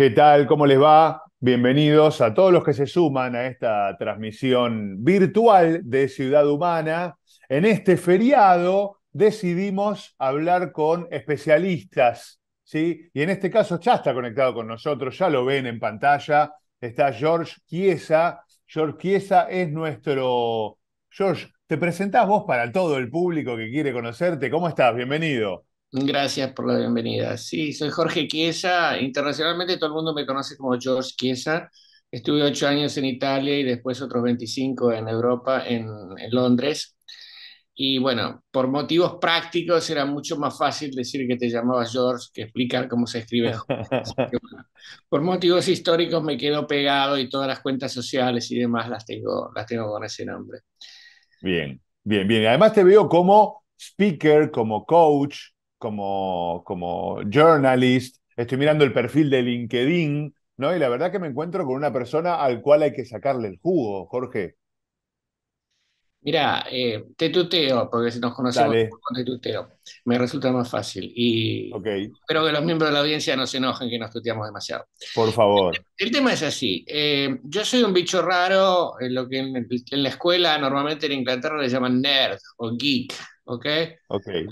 ¿Qué tal? ¿Cómo les va? Bienvenidos a todos los que se suman a esta transmisión virtual de Ciudad Humana. En este feriado decidimos hablar con especialistas, ¿sí? Y en este caso ya está conectado con nosotros, ya lo ven en pantalla, está George Chiesa. George Chiesa es nuestro... George, te presentás vos para todo el público que quiere conocerte. ¿Cómo estás? Bienvenido. Gracias por la bienvenida. Sí, soy Jorge Chiesa. Internacionalmente todo el mundo me conoce como George Chiesa. Estuve ocho años en Italia y después otros 25 en Europa, en, Londres. Y bueno, por motivos prácticos era mucho más fácil decir que te llamabas George que explicar cómo se escribe. por motivos históricos me quedo pegado y todas las cuentas sociales y demás las tengo, las tengo con ese nombre. Bien, bien, bien. Además te veo como speaker, como coach, como, como journalist, estoy mirando el perfil de LinkedIn, ¿no? Y la verdad que me encuentro con una persona al cual hay que sacarle el jugo, Jorge. Mira, eh, te tuteo, porque si nos conocemos, te tuteo. Me resulta más fácil. Y espero que los miembros de la audiencia no se enojen que nos tuteamos demasiado. Por favor. El, tema es así. Eh, yo soy un bicho raro, lo que en, en, la escuela normalmente en Inglaterra le llaman nerd o geek. ¿ok? okay,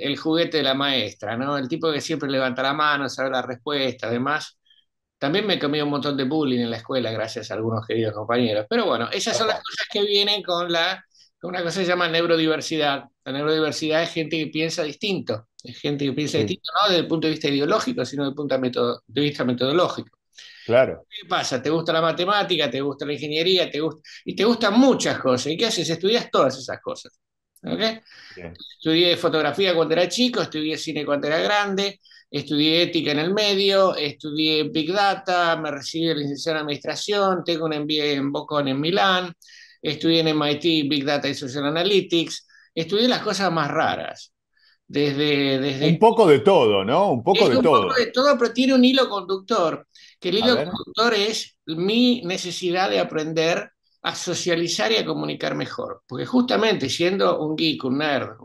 el, juguete de la maestra, ¿no? El tipo que siempre levanta la mano, sabe la respuesta, además. También me he comido un montón de bullying en la escuela, gracias a algunos queridos compañeros. Pero bueno, esas son las cosas que vienen con la una cosa que se llama neurodiversidad. La neurodiversidad es gente que piensa distinto, es gente que piensa distinto no desde el punto de vista ideológico, sino desde el punto de, vista metodológico. Claro. ¿Qué pasa? ¿Te gusta la matemática? ¿Te gusta la ingeniería? ¿Te gusta... Y te gustan muchas cosas. ¿Y qué haces? Estudias todas esas cosas. Estudié fotografía cuando era chico, estudié cine cuando era grande, estudié ética en el medio, estudié Big Data, me recibí de en Administración, tengo un MBA en Bocón, en Milán, estudié en MIT Big Data y Social Analytics, estudié las cosas más raras. Desde, desde... Un poco de todo, ¿no? Un poco de todo. Un poco de todo, pero tiene un hilo conductor, que el hilo conductor es mi necesidad de aprender a socializar y a comunicar mejor. Porque justamente siendo un geek, un nerd,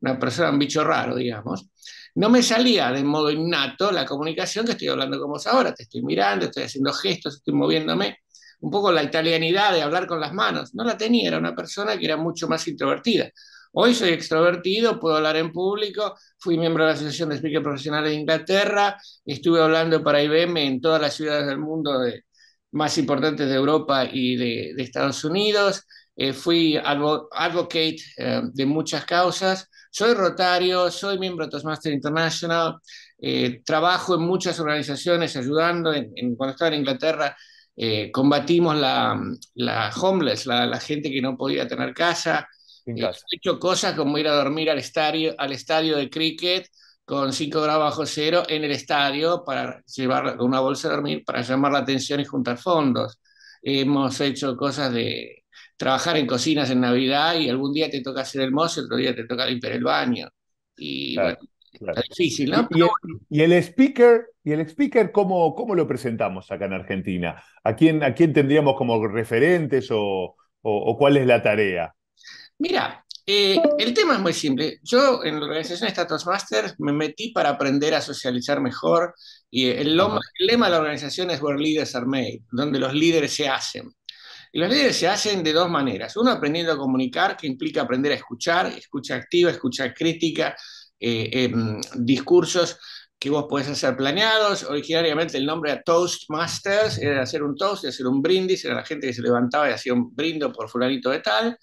una persona, un bicho raro, digamos, no me salía de modo innato la comunicación que estoy hablando con vos ahora. Te estoy mirando, estoy haciendo gestos, estoy moviéndome. Un poco la italianidad de hablar con las manos. No la tenía, era una persona que era mucho más introvertida. Hoy soy extrovertido, puedo hablar en público, fui miembro de la Asociación de Speakers Profesionales de Inglaterra, estuve hablando para IBM en todas las ciudades del mundo de, más importantes de Europa y de, Estados Unidos. Eh, fui advocate eh, de muchas causas. Soy rotario, soy miembro de Toastmaster International. Eh, trabajo en muchas organizaciones ayudando. En, cuando estaba en Inglaterra, combatimos la, la homeless, la, gente que no podía tener casa. He hecho cosas como ir a dormir al estadio, al estadio de cricket con 5 grados bajo cero en el estadio para llevar una bolsa de dormir, para llamar la atención y juntar fondos. Hemos hecho cosas de trabajar en cocinas en Navidad y algún día te toca hacer el mozo, otro día te toca limpiar el baño. Y difícil, ¿no? Y, el, speaker, y el speaker ¿cómo, ¿cómo lo presentamos acá en Argentina? ¿A quién, a quién tendríamos como referentes o cuál es la tarea? Mira, eh, el tema es muy simple. Yo en la organización Status Masters me metí para aprender a socializar mejor y el, lema de la organización es Where Leaders Are Made, donde los líderes se hacen. Y los líderes se hacen de dos maneras. Uno, aprendiendo a comunicar, que implica aprender a escuchar, escucha activa, escuchar crítica, eh, em, discursos que vos podés hacer planeados. Originariamente el nombre era Toastmasters, era hacer un toast, hacer un brindis, era la gente que se levantaba y hacía un brindo por fulanito de tal.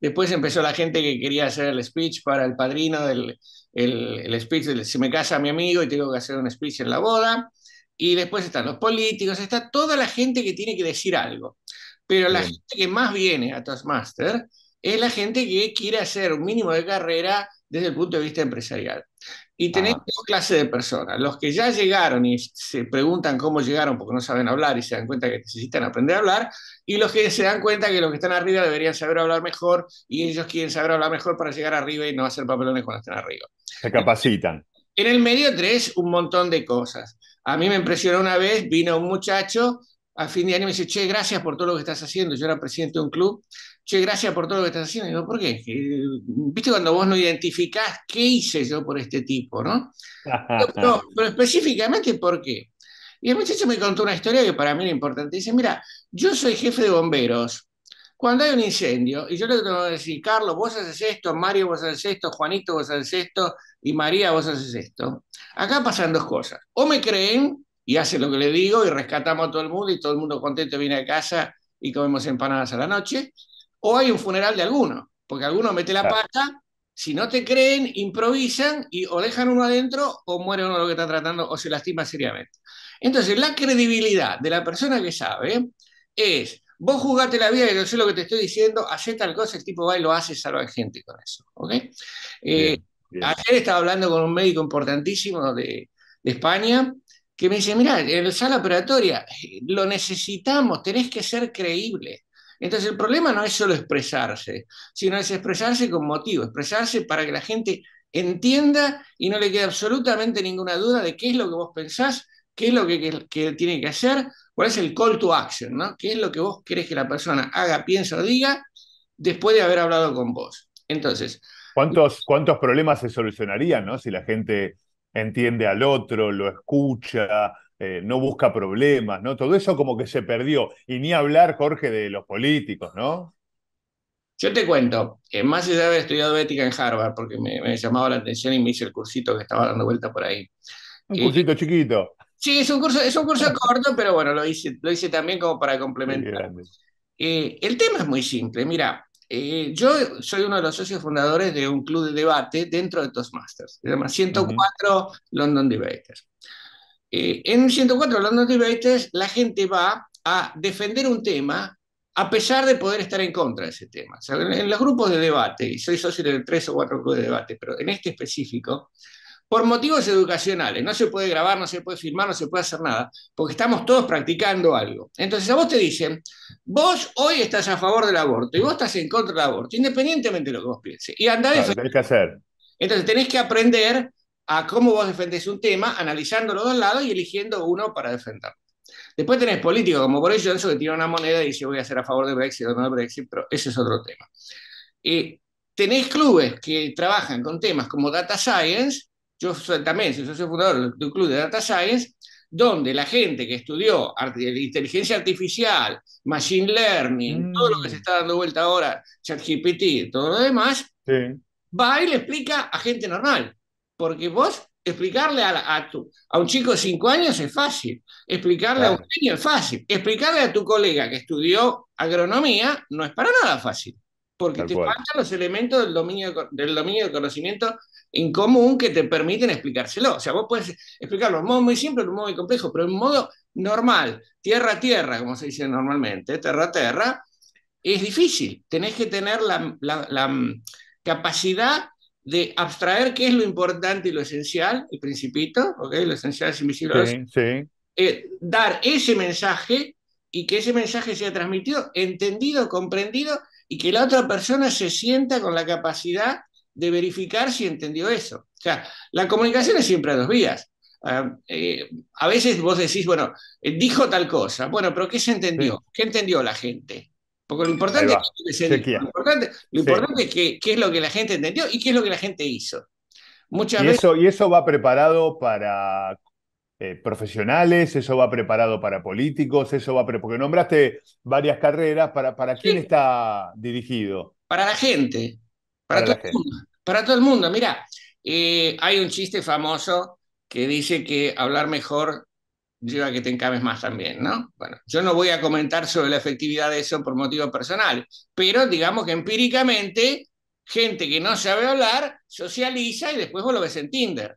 Después empezó la gente que quería hacer el speech para el padrino, del, el, speech, de si me casa mi amigo y tengo que hacer un speech en la boda. Y después están los políticos, está toda la gente que tiene que decir algo. Pero la gente que más viene a Toastmaster es la gente que quiere hacer un mínimo de carrera desde el punto de vista empresarial. Y tenéis dos clases de personas, los que ya llegaron y se preguntan cómo llegaron porque no saben hablar y se dan cuenta que necesitan aprender a hablar, y los que se dan cuenta que los que están arriba deberían saber hablar mejor y ellos quieren saber hablar mejor para llegar arriba y no hacer papelones cuando están arriba. Se capacitan. En el medio tres un montón de cosas. A mí me impresionó una vez, vino un muchacho a fin de año me dice, che, gracias por todo lo que estás haciendo. Yo era presidente de un club, che, gracias por todo lo que estás haciendo. Y digo, ¿por qué? Viste cuando vos no identificás qué hice yo por este tipo, ¿no? pero, específicamente, ¿por qué? Y el muchacho me contó una historia que para mí era importante. Dice, mira, yo soy jefe de bomberos. Cuando hay un incendio, y yo le tengo que decir, Carlos, vos haces esto, Mario, vos haces esto, Juanito, vos haces esto, y María, vos haces esto. Acá pasan dos cosas. O me creen y hace lo que le digo y rescatamos a todo el mundo y todo el mundo contento viene a casa y comemos empanadas a la noche. O hay un funeral de alguno, porque alguno mete la pata, si no te creen, improvisan y o dejan uno adentro o muere uno de lo que está tratando o se lastima seriamente. Entonces, la credibilidad de la persona que sabe es, vos jugate la vida y yo sé lo que te estoy diciendo, hace tal cosa, el tipo va y lo hace, salva gente con eso. Eh, ayer estaba hablando con un médico importantísimo de, de España que me dice, mira, el sala operatoria, eh, lo necesitamos, tenés que ser creíble. Entonces el problema no es solo expresarse, sino es expresarse con motivo, expresarse para que la gente entienda y no le quede absolutamente ninguna duda de qué es lo que vos pensás, qué es lo que, tiene que hacer, cuál es el call to action, ¿no? ¿Qué es lo que vos querés que la persona haga, piensa o diga después de haber hablado con vos? Entonces... ¿Cuántos, cuántos problemas se solucionarían, ¿no? Si la gente entiende al otro, lo escucha, eh, no busca problemas, ¿no? Todo eso como que se perdió. Y ni hablar, Jorge, de los políticos, ¿no? Yo te cuento, que eh, más allá de haber estudiado ética en Harvard, porque me, llamaba la atención y me hice el cursito que estaba dando vuelta por ahí. Un eh, cursito chiquito. Sí, es un curso, es un curso corto, pero bueno, lo hice, lo hice también como para complementar. el tema es muy simple. Mira, eh, yo soy uno de los socios fundadores de un club de debate dentro de Toastmasters, se llama 104 London Debaters. Eh, en 104 London Debaters la gente va a defender un tema a pesar de poder estar en contra de ese tema. en, en, los grupos de debate, y soy socio de tres o cuatro clubes de debate, pero en este específico, por motivos educacionales. No se puede grabar, no se puede filmar, no se puede hacer nada, porque estamos todos practicando algo. Entonces a vos te dicen, vos hoy estás a favor del aborto y vos estás en contra del aborto, independientemente de lo que vos pienses. Y andá que hacer. Entonces tenés que aprender a cómo vos defendés un tema, analizándolo los dos lados y eligiendo uno para defenderlo. Después tenés políticos como por Boris Johnson que tira una moneda y dice voy a ser a favor de Brexit o no de Brexit, pero ese es otro tema. y eh, tenés clubes que trabajan con temas como data science yo también soy socio fundador de un club de Data Science, donde la gente que estudió inteligencia artificial, machine learning, todo lo que mm. se está dando vuelta ahora, ChatGPT, todo lo demás, va y le explica a gente normal. Porque vos explicarle a, a, un chico de 5 años es fácil, explicarle a un niño es fácil, explicarle a tu colega que estudió agronomía no es para nada fácil porque te faltan los elementos del dominio, del dominio del conocimiento en común que te permiten explicárselo. O sea, vos puedes explicarlo de un modo muy simple, de un modo muy complejo, pero en un modo normal, tierra a tierra, como se dice normalmente, tierra a tierra, es difícil. Tenés que tener la, la, mm, capacidad de abstraer qué es lo importante y lo esencial, el principito, ¿ok? Lo esencial es invisible. Eh, dar ese mensaje y que ese mensaje sea transmitido, entendido, comprendido y que la otra persona se sienta con la capacidad de verificar si entendió eso. O sea, la comunicación es siempre a dos vías. Ah, eh, a veces vos decís, bueno, eh, dijo tal cosa, bueno, pero ¿qué se entendió? ¿Qué entendió la gente? Porque lo importante, es, que lo importante, lo importante es que, qué es lo que la gente entendió y qué es lo que la gente hizo. Muchas veces... y eso va preparado para eh, profesionales, eso va preparado para políticos, eso va porque nombraste varias carreras, ¿para, para quién está dirigido? Para la gente, para, todo, El mundo, para todo el mundo. Mira, eh, hay un chiste famoso que dice que hablar mejor lleva a que te encabes más también, ¿no? Bueno, yo no voy a comentar sobre la efectividad de eso por motivos personales, pero digamos que empíricamente, gente que no sabe hablar socializa y después vos lo ves en Tinder.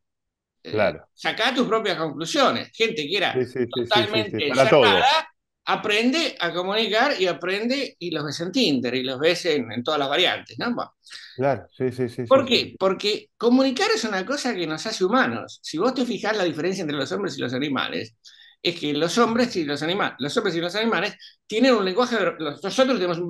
Eh, claro. Sacá tus propias conclusiones. Gente que era totalmente sí, aprende a comunicar y aprende y los ves en Tinder y los ves en, todas las variantes, ¿no? Claro, sí, sí, sí. ¿Por qué? Porque comunicar es una cosa que nos hace humanos. Si vos te fijás la diferencia entre los hombres y los animales, es que los hombres y los animales, los hombres y los animales tienen un lenguaje, nosotros tenemos un,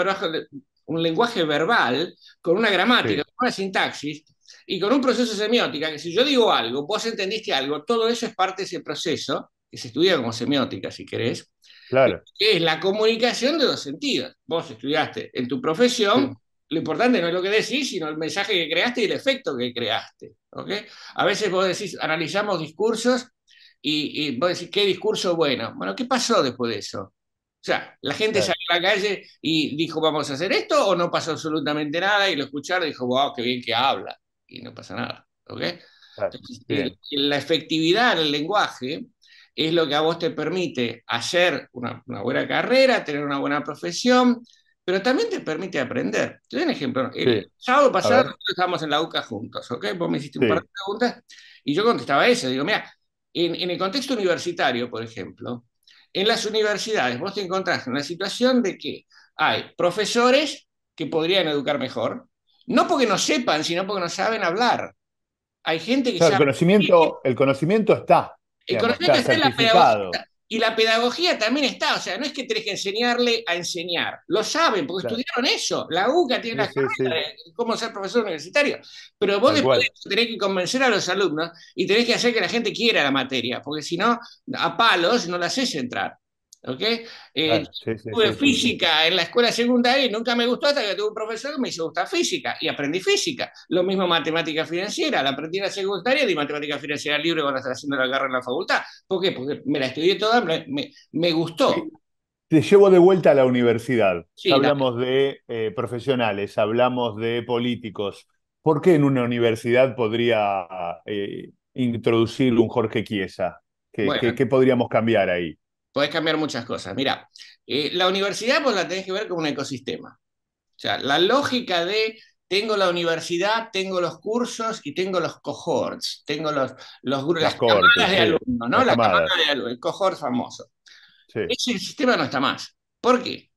un lenguaje verbal con una gramática, con una sintaxis y con un proceso semiótica, que si yo digo algo, vos entendiste algo, todo eso es parte de ese proceso, que se estudia como semiótica, si querés, claro. que es la comunicación de los sentidos. Vos estudiaste en tu profesión, lo importante no es lo que decís, sino el mensaje que creaste y el efecto que creaste. A veces vos decís, analizamos discursos y, vos decís, ¿qué discurso bueno? Bueno, ¿qué pasó después de eso? O sea, la gente salió a la calle y dijo, vamos a hacer esto, o no pasó absolutamente nada, y lo escucharon y dijo, wow, qué bien que habla y no pasa nada. ¿Ok? la efectividad del lenguaje es lo que a vos te permite hacer una, buena carrera, tener una buena profesión, pero también te permite aprender. Te doy un ejemplo. El sábado pasado estábamos en la UCA juntos, ¿ok? Vos me hiciste un par de preguntas y yo contestaba eso. Digo, mira, en, en, el contexto universitario, por ejemplo, en las universidades vos te encontrás en la situación de que hay profesores que podrían educar mejor, no porque no sepan, sino porque no saben hablar. Hay gente que sabe. El conocimiento, el conocimiento está. El Y la pedagogía también está, o sea, no es que tenés que enseñarle a enseñar, lo saben, porque estudiaron eso, la UCA tiene la las de cómo ser profesor universitario, pero vos después tenés que convencer a los alumnos y tenés que hacer que la gente quiera la materia, porque si no, a palos no la haces entrar. ¿ok? Eh, tuve física en la escuela secundaria y nunca me gustó hasta que tuve un profesor que me hizo gustar física y aprendí física. Lo mismo matemática financiera, la aprendí en la secundaria y matemática financiera libre cuando estaba haciendo la carrera en la facultad. ¿Por qué? Porque me la estudié toda, me, gustó. Te llevo de vuelta a la universidad. hablamos de eh, profesionales, hablamos de políticos. ¿Por qué en una universidad podría eh, introducir un Jorge Chiesa? ¿Qué podríamos cambiar ahí? podés cambiar muchas cosas. Mira, eh, la universidad pues la tenés que ver como un ecosistema. O sea, la lógica de tengo la universidad, tengo los cursos y tengo los cohorts, tengo los, los grupos, las, de alumnos, ¿no? Las camadas. de el cohort famoso. Sí. Ese sistema no está más. ¿Por qué?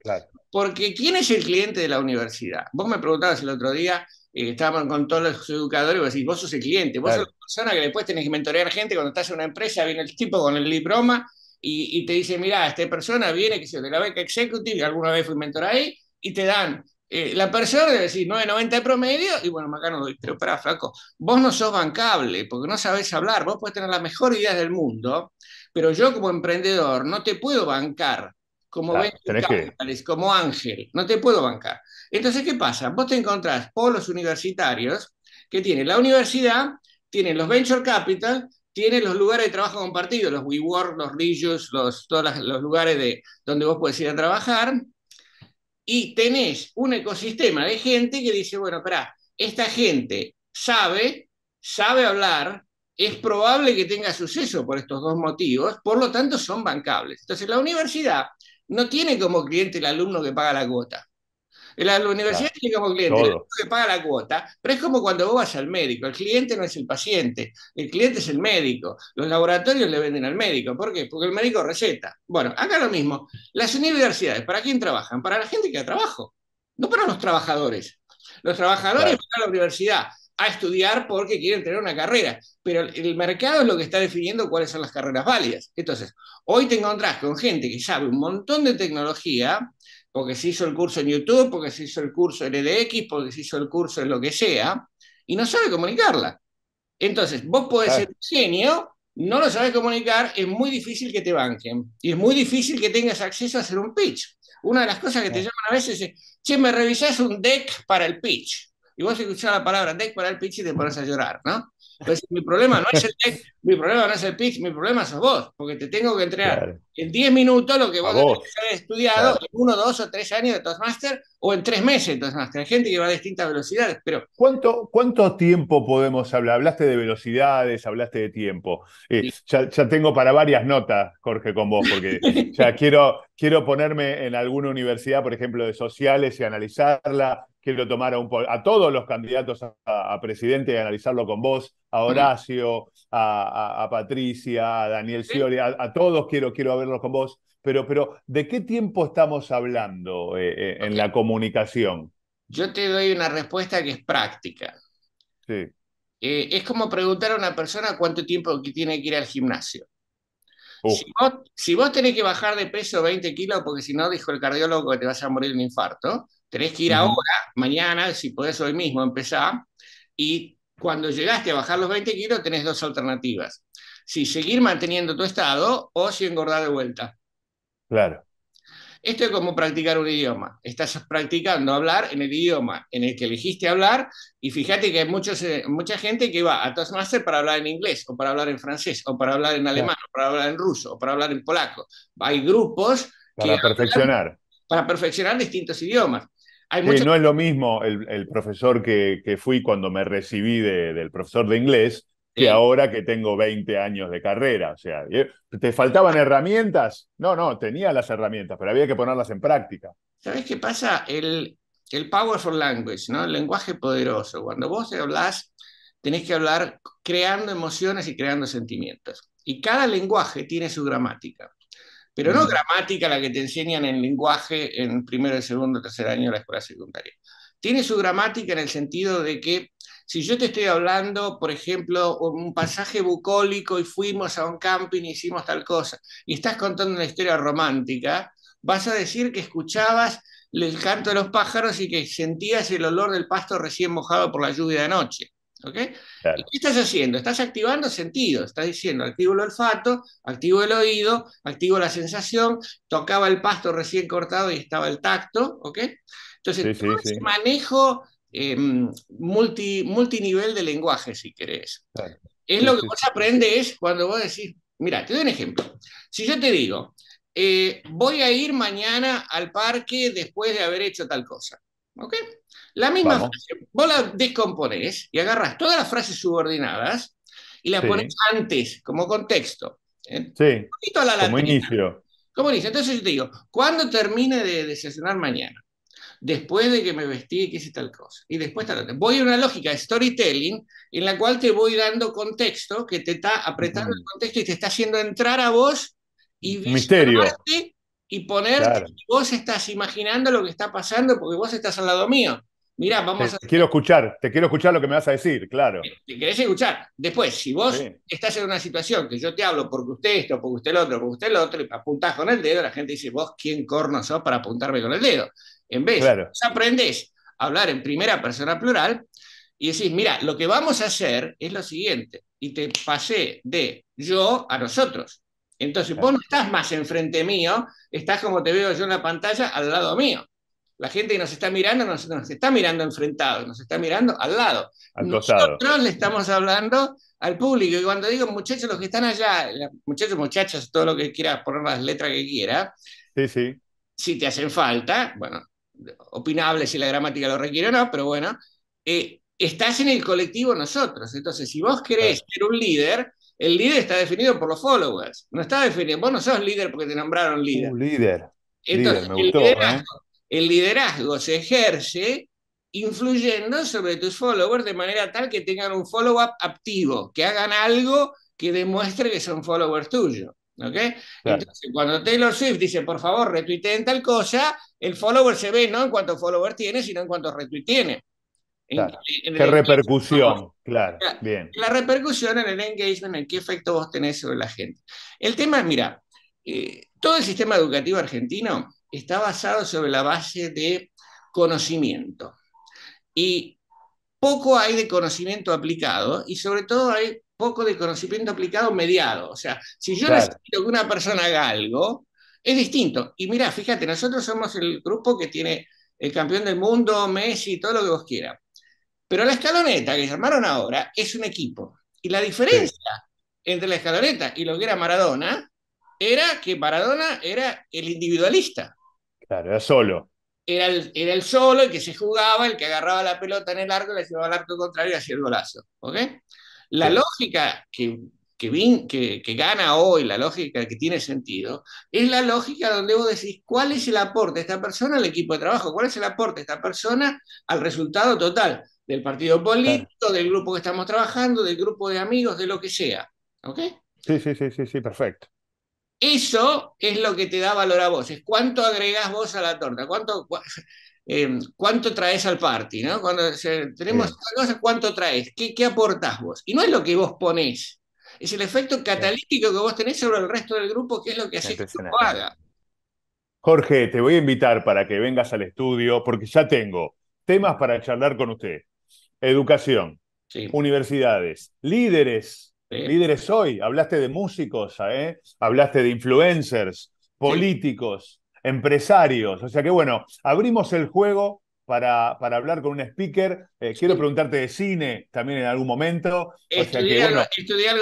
Porque ¿quién es el cliente de la universidad? Vos me preguntabas el otro día, eh, estábamos con todos los educadores, vos decís, vos sos el cliente, vos sos la persona que después tenés que mentorear gente cuando estás en una empresa, viene el tipo con el diploma y, te dice, mira, esta persona viene que de la beca executive, alguna vez fui mentor ahí, y te dan eh, la persona debe decir 9.90 de promedio, y bueno, acá no doy, pero para flaco, vos no sos bancable porque no sabés hablar, vos puedes tener las mejores ideas del mundo, pero yo como emprendedor no te puedo bancar como venture como ángel, no te puedo bancar. Entonces, ¿qué pasa? Vos te encontrás los universitarios que tienen la universidad, tienen los venture capital tiene los lugares de trabajo compartidos, los WeWork, los Rillos, los, todos los lugares de, donde vos puedes ir a trabajar, y tenés un ecosistema de gente que dice, bueno, espera, esta gente sabe, sabe hablar, es probable que tenga suceso por estos dos motivos, por lo tanto son bancables. Entonces la universidad no tiene como cliente el alumno que paga la cuota. La, universidad tiene como cliente, el que paga la cuota, pero es como cuando vos vas al médico, el cliente no es el paciente, el cliente es el médico, los laboratorios le venden al médico, ¿por qué? Porque el médico receta. Bueno, acá lo mismo, las universidades, ¿para quién trabajan? Para la gente que da trabajo, no para los trabajadores. Los trabajadores van a la universidad a estudiar porque quieren tener una carrera, pero el mercado es lo que está definiendo cuáles son las carreras válidas. Entonces, hoy te encontrás con gente que sabe un montón de tecnología, porque se hizo el curso en YouTube, porque se hizo el curso en EDX, porque se hizo el curso en lo que sea, y no sabe comunicarla. Entonces, vos podés ser un genio, no lo sabes comunicar, es muy difícil que te banquen. Y es muy difícil que tengas acceso a hacer un pitch. Una de las cosas que te llaman a veces es, che, me revisás un deck para el pitch. Y vos escuchás la palabra deck para el pitch y te pones a llorar, ¿no? Pues, mi problema no es el tech, mi problema no es el pitch mi problema es vos, porque te tengo que entregar en 10 minutos lo que vos, estudiado en uno, dos o tres años de Toastmaster o en tres meses de Toastmaster. Hay gente que va a distintas velocidades, pero... ¿Cuánto, cuánto tiempo podemos hablar? Hablaste de velocidades, hablaste de tiempo. Eh, ya, ya, tengo para varias notas, Jorge, con vos, porque ya quiero, quiero ponerme en alguna universidad, por ejemplo, de sociales y analizarla quiero tomar a, todos los candidatos a, presidente y analizarlo con vos, a Horacio, a, Patricia, a Daniel Scioli, a, todos quiero, quiero verlos con vos. Pero, pero, ¿de qué tiempo estamos hablando eh, eh, en la comunicación? Yo te doy una respuesta que es práctica. Eh, es como preguntar a una persona cuánto tiempo tiene que ir al gimnasio. Si, vos, tenés que bajar de peso 20 kilos porque si no, dijo el cardiólogo que te vas a morir de un infarto, Tenés que ir ahora, mañana, si puedes, hoy mismo empezar, y cuando llegaste a bajar los 20 kilos tenés dos alternativas. Si seguir manteniendo tu estado o si engordar de vuelta. Claro. Esto es como practicar un idioma. Estás practicando hablar en el idioma en el que elegiste hablar y fíjate que hay eh, mucha gente que va a Toastmaster para hablar en inglés o para hablar en francés o para hablar en alemán o para hablar en ruso o para hablar en polaco. Hay grupos para perfeccionar. para perfeccionar distintos idiomas no es lo mismo el, profesor que, fui cuando me recibí del profesor de inglés que ahora que tengo 20 años de carrera. O sea, eh, ¿te faltaban herramientas? No, no, tenía las herramientas, pero había que ponerlas en práctica. ¿Sabes qué pasa? El, el powerful language, ¿no? El lenguaje poderoso. Cuando vos hablas, tenés que hablar creando emociones y creando sentimientos. Y cada lenguaje tiene su gramática pero no gramática mm. la que te enseñan en lenguaje en primero, segundo, tercer año de la escuela secundaria. Tiene su gramática en el sentido de que si yo te estoy hablando, por ejemplo, un pasaje bucólico y fuimos a un camping y hicimos tal cosa, y estás contando una historia romántica, vas a decir que escuchabas el canto de los pájaros y que sentías el olor del pasto recién mojado por la lluvia de noche. ¿Qué estás haciendo? Estás activando sentido, estás diciendo, activo el olfato, activo el oído, activo la sensación, tocaba el pasto recién cortado y estaba el tacto, Entonces, manejo em, multinivel de lenguaje, si querés. Es lo que vos aprendes cuando vos decís, mira, te doy un ejemplo. Si yo te digo, eh, voy a ir mañana al parque después de haber hecho tal cosa. ¿Ok? La misma bola frase, vos la descomponés y agarras todas las frases subordinadas y las pones antes, como contexto. ¿eh? Sí. Un poquito a como inicio. Como inicio. Entonces yo te digo, cuando termine de, de mañana? después de que me vestí y que hice tal cosa. Y después tal Voy a una lógica de storytelling en la cual te voy dando contexto, que te está apretando el contexto y te está haciendo entrar a vos y misterio y poner, vos estás imaginando lo que está pasando porque vos estás al lado mío. Mirá, vamos a... quiero escuchar, te quiero escuchar lo que me vas a decir, claro. Eh, te, querés escuchar. Después, si vos estás en una situación que yo te hablo porque usted esto, porque usted el otro, porque usted el otro, y apuntás con el dedo, la gente dice, vos quién corno sos para apuntarme con el dedo. En vez, aprendes aprendés a hablar en primera persona plural y decís, mira, lo que vamos a hacer es lo siguiente, y te pasé de yo a nosotros. Entonces, vos no estás más enfrente mío, estás como te veo yo en la pantalla, al lado mío. La gente que nos está mirando nos, nos está mirando enfrentado, nos está mirando al lado. Nosotros le estamos hablando al público. Y cuando digo muchachos, los que están allá, muchachos, muchachas, todo lo que quieras, poner las letras que quieras. Sí, sí. Si te hacen falta, bueno, opinable si la gramática lo requiere o no, pero bueno, eh, estás en el colectivo nosotros. Entonces, si vos querés ser un líder, el líder está definido por los followers. No está definido. Vos no sos líder porque te nombraron líder. Un líder. Entonces, ¿eh? el, liderazgo, se ejerce influyendo sobre tus followers de manera tal que tengan un follow-up activo, que hagan algo que demuestre que son followers tuyos. ¿ok? Entonces, cuando Taylor Swift dice, por favor, retuiteen tal cosa, el follower se ve no en cuántos followers tiene, sino en cuántos retweets tiene repercusión? claro, la, bien. La repercusión en el engagement, en qué efecto vos tenés sobre la gente. El tema, es, mira, eh, todo el sistema educativo argentino está basado sobre la base de conocimiento. Y poco hay de conocimiento aplicado y sobre todo hay poco de conocimiento aplicado mediado. O sea, si yo necesito que una persona haga algo, es distinto. Y mira, fíjate, nosotros somos el grupo que tiene el campeón del mundo, Messi, todo lo que vos quieras. Pero la escaloneta que se armaron ahora es un equipo. Y la diferencia entre la escaloneta y lo que era Maradona era que Maradona era el individualista. Claro, era solo. Era el, el solo, el que se jugaba, el que agarraba la pelota en el arco, la llevaba al arco contrario y hacía el golazo. ¿ok? La lógica que que, que, gana hoy, la lógica que tiene sentido, es la lógica donde vos decís cuál es el aporte de esta persona al equipo de trabajo, cuál es el aporte de esta persona al resultado total del partido político, del grupo que estamos trabajando, del grupo de amigos, de lo que sea. ¿Ok? Sí, sí, sí, sí, sí, perfecto. Eso es lo que te da valor a vos, es cuánto agregás vos a la torta, cuánto, em, cuánto traes al party, ¿no? Cuando tenemos cosas, cuánto traes, ¿Qué, qué aportás vos. Y no es lo que vos ponés, es el efecto catalítico que vos tenés sobre el resto del grupo, que es lo que haces que haga. Jorge, te voy a invitar para que vengas al estudio, porque ya tengo temas para charlar con ustedes educación, universidades, líderes, líderes hoy, hablaste de músicos, ¿eh? hablaste de influencers, políticos, empresarios, o sea que bueno, abrimos el juego para, para hablar con un speaker, eh, quiero preguntarte de cine también en algún momento. Estudié, algo,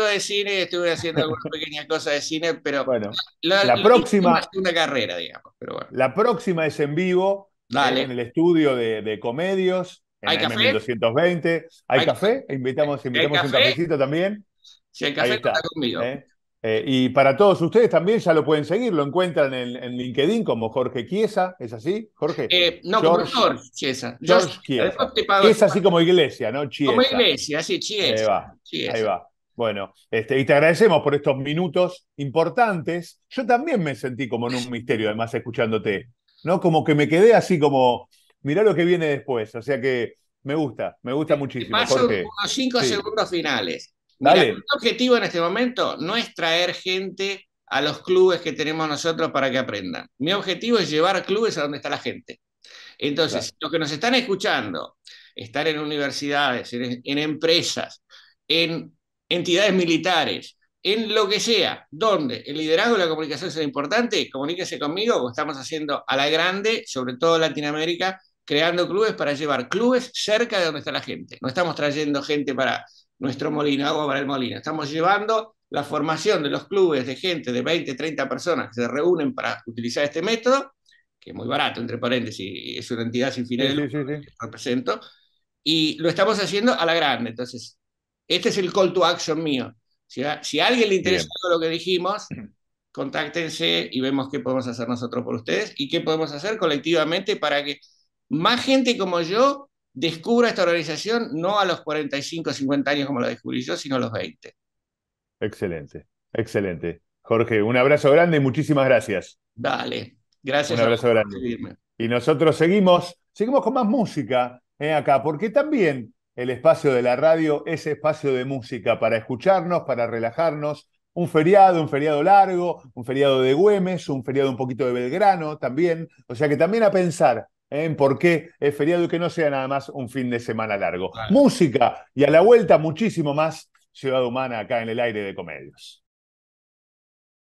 de cine, estuve haciendo algunas pequeñas cosas de cine, pero bueno, la, próxima... Una carrera, digamos, La próxima es en vivo, eh, en el estudio de, de comedios. ¿Hay café? 1220. ¿Hay, café? Invitamos, invitamos un cafecito también. Si el café está. está conmigo. ¿eh? Eh, y para todos ustedes también ya lo pueden seguir, lo encuentran en, LinkedIn como Jorge Chiesa, ¿es así, Jorge? Eh, no, Jorge Chiesa. Chiesa. es así como iglesia, ¿no? Chiesa. Como iglesia, sí, Chiesa. Ahí va, ahí va. Bueno, este, y te agradecemos por estos minutos importantes. Yo también me sentí como en un misterio, además, escuchándote, ¿no? Como que me quedé así como mirá lo que viene después. O sea que me gusta, me gusta muchísimo. Paso unos cinco segundos finales. Mi objetivo en este momento no es traer gente a los clubes que tenemos nosotros para que aprendan. Mi objetivo es llevar clubes a donde está la gente. Entonces, los que nos están escuchando, estar en universidades, en, empresas, en entidades militares, en lo que sea, donde el liderazgo y la comunicación sea importante, comuníquese conmigo, como estamos haciendo a la grande, sobre todo Latinoamérica, creando clubes para llevar clubes cerca de donde está la gente. No estamos trayendo gente para nuestro molino, agua para el molino. Estamos llevando la formación de los clubes de gente de 20, 30 personas que se reúnen para utilizar este método, que es muy barato, entre paréntesis, es una entidad sin fines represento, y lo estamos haciendo a la grande. Entonces, este es el call to action mío. Si a, alguien le interesa todo lo que dijimos, contáctense y vemos qué podemos hacer nosotros por ustedes y qué podemos hacer colectivamente para que más gente como yo descubra esta organización no a los 45, 50 años como la descubrí yo, sino a los 20. Excelente, excelente. Jorge, un abrazo grande y muchísimas gracias. Dale, gracias. Un abrazo grande. Y nosotros seguimos, seguimos con más música eh, acá, porque también el espacio de la radio es espacio de música para escucharnos, para relajarnos. Un feriado, un feriado largo, un feriado de Güemes, un feriado un poquito de Belgrano también. O sea que también a pensar en por qué es feriado y que no sea nada más un fin de semana largo. Música y a la vuelta muchísimo más Ciudad Humana acá en el aire de Comedios.